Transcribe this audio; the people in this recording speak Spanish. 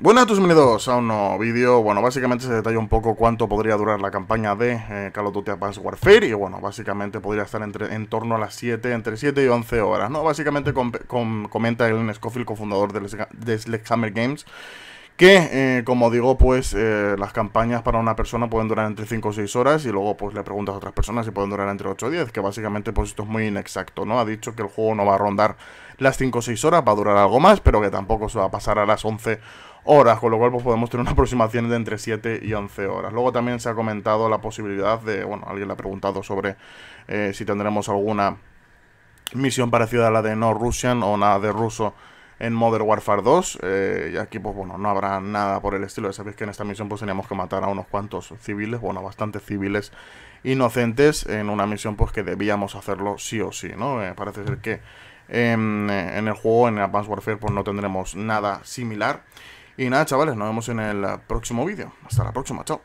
Buenas a todos, bienvenidos a un nuevo vídeo, bueno, básicamente se detalla un poco cuánto podría durar la campaña de eh, Call of Duty Advanced Warfare y bueno, básicamente podría estar en torno a las 7, entre 7 y 11 horas, ¿no? Básicamente comenta el Scofield, cofundador de Sledgehammer Games, que eh, como digo pues eh, las campañas para una persona pueden durar entre 5 o 6 horas y luego pues le preguntas a otras personas si pueden durar entre 8 o 10 que básicamente pues esto es muy inexacto no ha dicho que el juego no va a rondar las 5 o 6 horas va a durar algo más pero que tampoco se va a pasar a las 11 horas, con lo cual pues, podemos tener una aproximación de entre 7 y 11 horas. Luego también se ha comentado la posibilidad de, bueno, alguien le ha preguntado sobre eh, si tendremos alguna misión parecida a la de No Russian o nada de ruso en Modern Warfare 2. Eh, y aquí, pues bueno, no habrá nada por el estilo. Ya sabéis que en esta misión pues teníamos que matar a unos cuantos civiles, bueno, bastantes civiles inocentes en una misión pues que debíamos hacerlo sí o sí, ¿no? Eh, parece ser que en el juego, en Advanced Warfare, pues no tendremos nada similar. Y nada, chavales, nos vemos en el próximo vídeo. Hasta la próxima, chao.